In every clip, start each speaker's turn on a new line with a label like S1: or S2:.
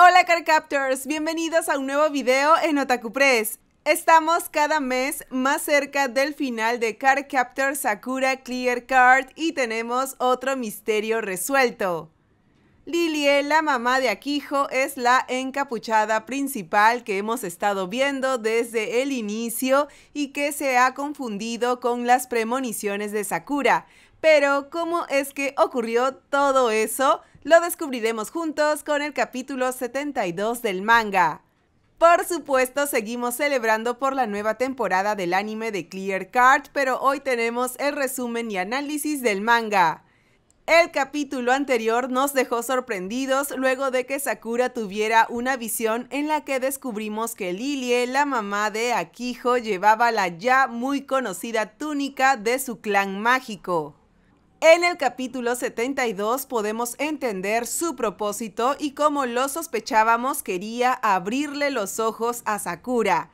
S1: Hola Captors, bienvenidos a un nuevo video en Otaku Press. Estamos cada mes más cerca del final de Cardcaptor Sakura Clear Card y tenemos otro misterio resuelto. Lilie, la mamá de Akijo, es la encapuchada principal que hemos estado viendo desde el inicio y que se ha confundido con las premoniciones de Sakura. Pero, ¿cómo es que ocurrió todo eso? Lo descubriremos juntos con el capítulo 72 del manga. Por supuesto, seguimos celebrando por la nueva temporada del anime de Clear Card, pero hoy tenemos el resumen y análisis del manga. El capítulo anterior nos dejó sorprendidos luego de que Sakura tuviera una visión en la que descubrimos que Lilie, la mamá de Akijo, llevaba la ya muy conocida túnica de su clan mágico. En el capítulo 72 podemos entender su propósito y cómo lo sospechábamos quería abrirle los ojos a Sakura.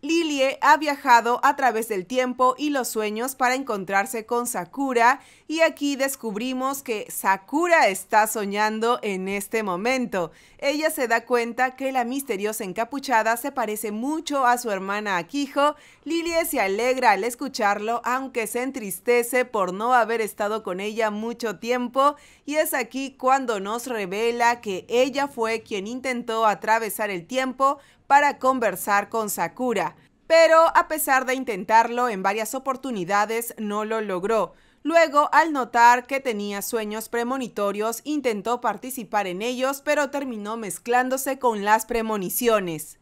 S1: Lilie ha viajado a través del tiempo y los sueños para encontrarse con Sakura y aquí descubrimos que Sakura está soñando en este momento. Ella se da cuenta que la misteriosa encapuchada se parece mucho a su hermana Akijo. Lilie se alegra al escucharlo aunque se entristece por no haber estado con ella mucho tiempo y es aquí cuando nos revela que ella fue quien intentó atravesar el tiempo para conversar con Sakura, pero a pesar de intentarlo en varias oportunidades no lo logró. Luego, al notar que tenía sueños premonitorios, intentó participar en ellos, pero terminó mezclándose con las premoniciones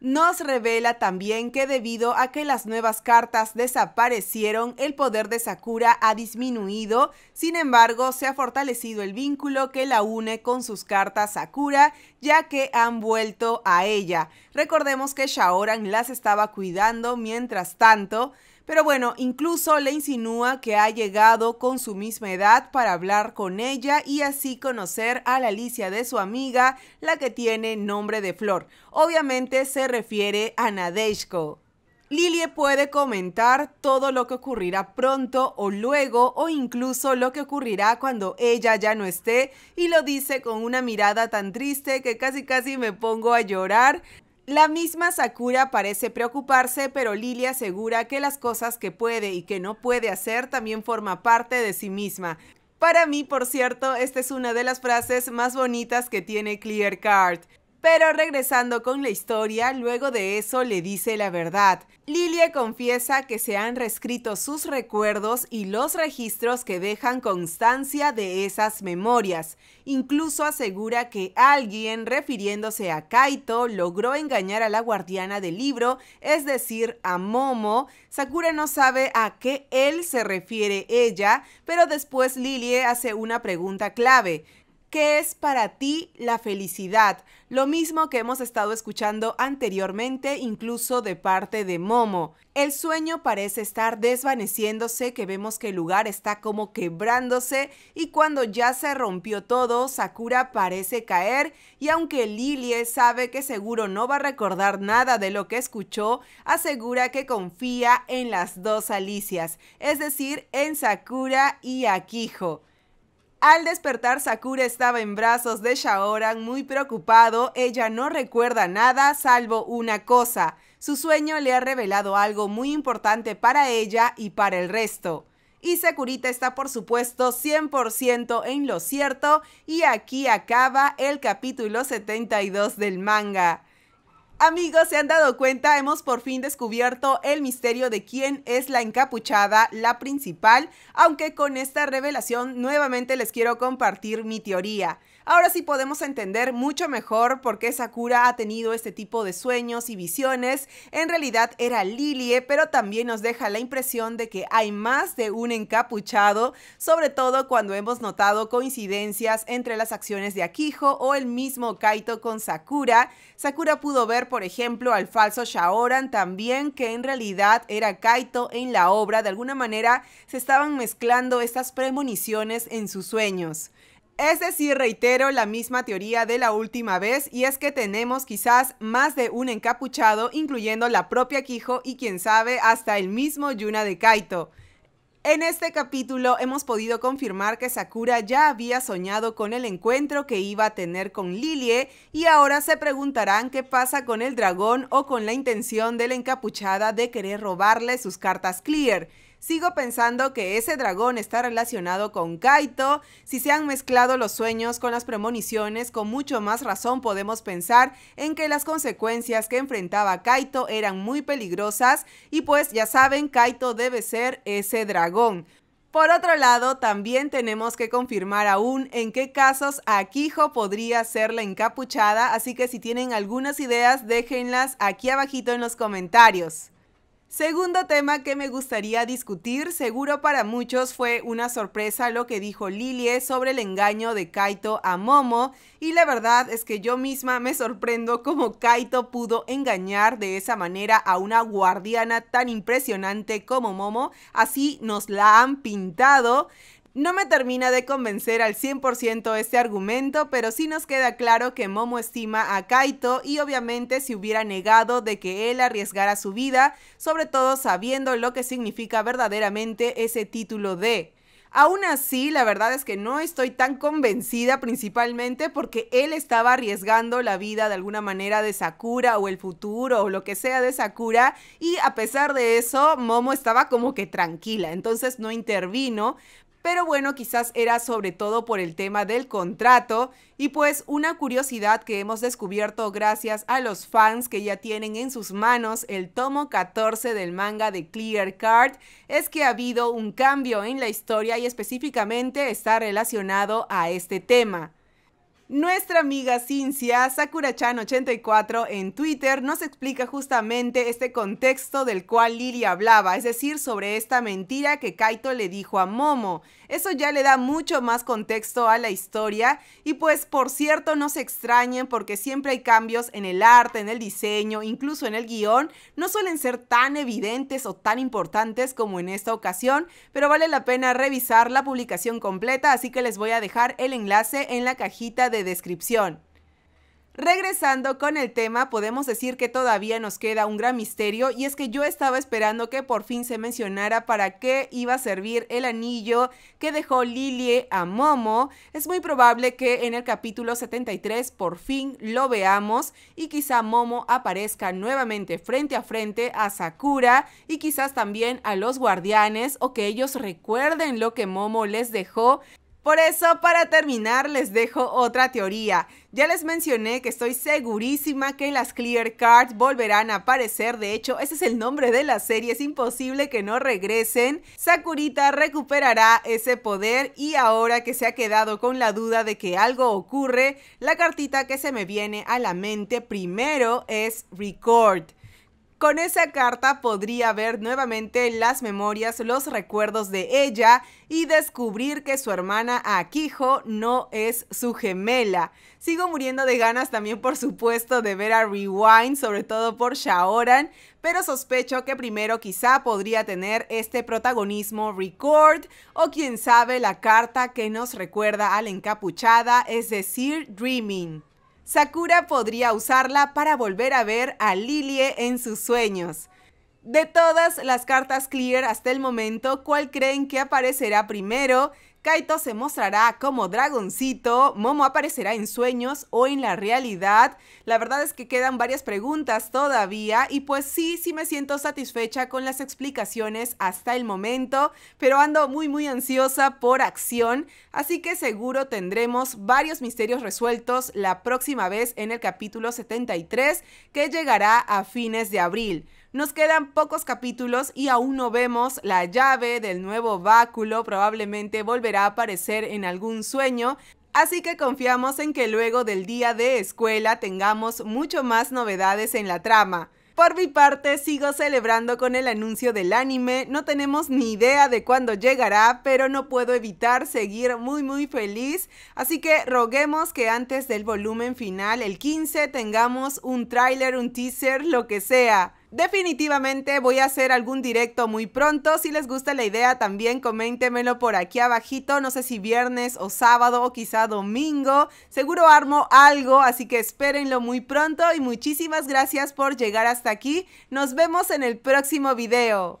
S1: nos revela también que debido a que las nuevas cartas desaparecieron, el poder de Sakura ha disminuido, sin embargo se ha fortalecido el vínculo que la une con sus cartas Sakura, ya que han vuelto a ella. Recordemos que Shaoran las estaba cuidando mientras tanto, pero bueno, incluso le insinúa que ha llegado con su misma edad para hablar con ella y así conocer a la Alicia de su amiga, la que tiene nombre de flor. Obviamente se refiere a Nadeshko. Lily puede comentar todo lo que ocurrirá pronto o luego o incluso lo que ocurrirá cuando ella ya no esté y lo dice con una mirada tan triste que casi casi me pongo a llorar. La misma Sakura parece preocuparse, pero Lily asegura que las cosas que puede y que no puede hacer también forma parte de sí misma. Para mí, por cierto, esta es una de las frases más bonitas que tiene Clear Card. Pero regresando con la historia, luego de eso le dice la verdad. Lilie confiesa que se han reescrito sus recuerdos y los registros que dejan constancia de esas memorias. Incluso asegura que alguien, refiriéndose a Kaito, logró engañar a la guardiana del libro, es decir, a Momo. Sakura no sabe a qué él se refiere ella, pero después Lilie hace una pregunta clave. ¿Qué es para ti la felicidad? Lo mismo que hemos estado escuchando anteriormente, incluso de parte de Momo. El sueño parece estar desvaneciéndose, que vemos que el lugar está como quebrándose y cuando ya se rompió todo, Sakura parece caer y aunque Lilie sabe que seguro no va a recordar nada de lo que escuchó, asegura que confía en las dos Alicias, es decir, en Sakura y Akijo. Al despertar, Sakura estaba en brazos de Shaoran, muy preocupado. Ella no recuerda nada salvo una cosa. Su sueño le ha revelado algo muy importante para ella y para el resto. Y Sakurita está por supuesto 100% en lo cierto y aquí acaba el capítulo 72 del manga. Amigos, ¿se han dado cuenta? Hemos por fin descubierto el misterio de quién es la encapuchada, la principal, aunque con esta revelación nuevamente les quiero compartir mi teoría. Ahora sí podemos entender mucho mejor por qué Sakura ha tenido este tipo de sueños y visiones. En realidad era Lilie, pero también nos deja la impresión de que hay más de un encapuchado, sobre todo cuando hemos notado coincidencias entre las acciones de Akiho o el mismo Kaito con Sakura. Sakura pudo ver, por ejemplo, al falso Shaoran también, que en realidad era Kaito en la obra. De alguna manera se estaban mezclando estas premoniciones en sus sueños. Es decir, reitero la misma teoría de la última vez y es que tenemos quizás más de un encapuchado, incluyendo la propia Quijo y quién sabe hasta el mismo Yuna de Kaito. En este capítulo hemos podido confirmar que Sakura ya había soñado con el encuentro que iba a tener con Lilie y ahora se preguntarán qué pasa con el dragón o con la intención de la encapuchada de querer robarle sus cartas clear. Sigo pensando que ese dragón está relacionado con Kaito. Si se han mezclado los sueños con las premoniciones, con mucho más razón podemos pensar en que las consecuencias que enfrentaba Kaito eran muy peligrosas y pues ya saben, Kaito debe ser ese dragón. Por otro lado, también tenemos que confirmar aún en qué casos Akijo podría ser la encapuchada, así que si tienen algunas ideas déjenlas aquí abajito en los comentarios. Segundo tema que me gustaría discutir, seguro para muchos fue una sorpresa lo que dijo Lilie sobre el engaño de Kaito a Momo y la verdad es que yo misma me sorprendo cómo Kaito pudo engañar de esa manera a una guardiana tan impresionante como Momo, así nos la han pintado. No me termina de convencer al 100% este argumento, pero sí nos queda claro que Momo estima a Kaito y obviamente se hubiera negado de que él arriesgara su vida, sobre todo sabiendo lo que significa verdaderamente ese título de. Aún así, la verdad es que no estoy tan convencida principalmente porque él estaba arriesgando la vida de alguna manera de Sakura o el futuro o lo que sea de Sakura y a pesar de eso, Momo estaba como que tranquila, entonces no intervino, pero bueno, quizás era sobre todo por el tema del contrato y pues una curiosidad que hemos descubierto gracias a los fans que ya tienen en sus manos el tomo 14 del manga de Clear Card es que ha habido un cambio en la historia y específicamente está relacionado a este tema. Nuestra amiga Cincia Sakurachan84 en Twitter nos explica justamente este contexto del cual Lily hablaba, es decir, sobre esta mentira que Kaito le dijo a Momo. Eso ya le da mucho más contexto a la historia y pues por cierto no se extrañen porque siempre hay cambios en el arte, en el diseño, incluso en el guión, no suelen ser tan evidentes o tan importantes como en esta ocasión, pero vale la pena revisar la publicación completa, así que les voy a dejar el enlace en la cajita de descripción. Regresando con el tema, podemos decir que todavía nos queda un gran misterio y es que yo estaba esperando que por fin se mencionara para qué iba a servir el anillo que dejó Lilie a Momo. Es muy probable que en el capítulo 73 por fin lo veamos y quizá Momo aparezca nuevamente frente a frente a Sakura y quizás también a los guardianes o que ellos recuerden lo que Momo les dejó por eso, para terminar, les dejo otra teoría. Ya les mencioné que estoy segurísima que las Clear Cards volverán a aparecer, de hecho, ese es el nombre de la serie, es imposible que no regresen. Sakurita recuperará ese poder y ahora que se ha quedado con la duda de que algo ocurre, la cartita que se me viene a la mente primero es Record. Con esa carta podría ver nuevamente las memorias, los recuerdos de ella y descubrir que su hermana Akiho no es su gemela. Sigo muriendo de ganas también, por supuesto, de ver a Rewind, sobre todo por Shaoran, pero sospecho que primero quizá podría tener este protagonismo Record o quién sabe la carta que nos recuerda a la encapuchada, es decir, Dreaming. Sakura podría usarla para volver a ver a Lilie en sus sueños. De todas las cartas Clear hasta el momento, ¿cuál creen que aparecerá primero? Kaito se mostrará como dragoncito, Momo aparecerá en sueños o en la realidad. La verdad es que quedan varias preguntas todavía y pues sí, sí me siento satisfecha con las explicaciones hasta el momento, pero ando muy muy ansiosa por acción, así que seguro tendremos varios misterios resueltos la próxima vez en el capítulo 73 que llegará a fines de abril. Nos quedan pocos capítulos y aún no vemos la llave del nuevo báculo, probablemente volverá a aparecer en algún sueño, Así que confiamos en que luego del día de escuela tengamos mucho más novedades en la trama. Por mi parte, sigo celebrando con el anuncio del anime, no tenemos ni idea de cuándo llegará, pero no puedo evitar seguir muy muy feliz, así que roguemos que antes del volumen final, el 15, tengamos un tráiler, un teaser, lo que sea. Definitivamente voy a hacer algún directo muy pronto. Si les gusta la idea, también coméntemelo por aquí abajito. No sé si viernes o sábado o quizá domingo. Seguro armo algo, así que espérenlo muy pronto. Y muchísimas gracias por llegar hasta aquí. Nos vemos en el próximo video.